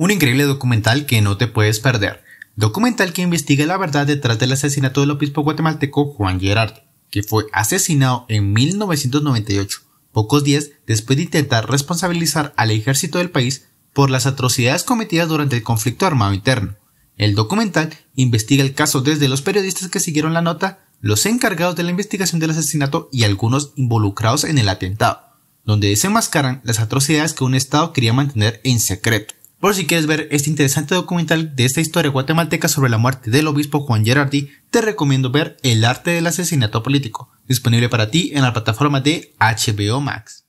Un increíble documental que no te puedes perder. Documental que investiga la verdad detrás del asesinato del obispo guatemalteco Juan Gerardo, que fue asesinado en 1998, pocos días después de intentar responsabilizar al ejército del país por las atrocidades cometidas durante el conflicto armado interno. El documental investiga el caso desde los periodistas que siguieron la nota, los encargados de la investigación del asesinato y algunos involucrados en el atentado, donde desenmascaran las atrocidades que un Estado quería mantener en secreto. Por si quieres ver este interesante documental de esta historia guatemalteca sobre la muerte del obispo Juan Gerardi, te recomiendo ver El arte del asesinato político, disponible para ti en la plataforma de HBO Max.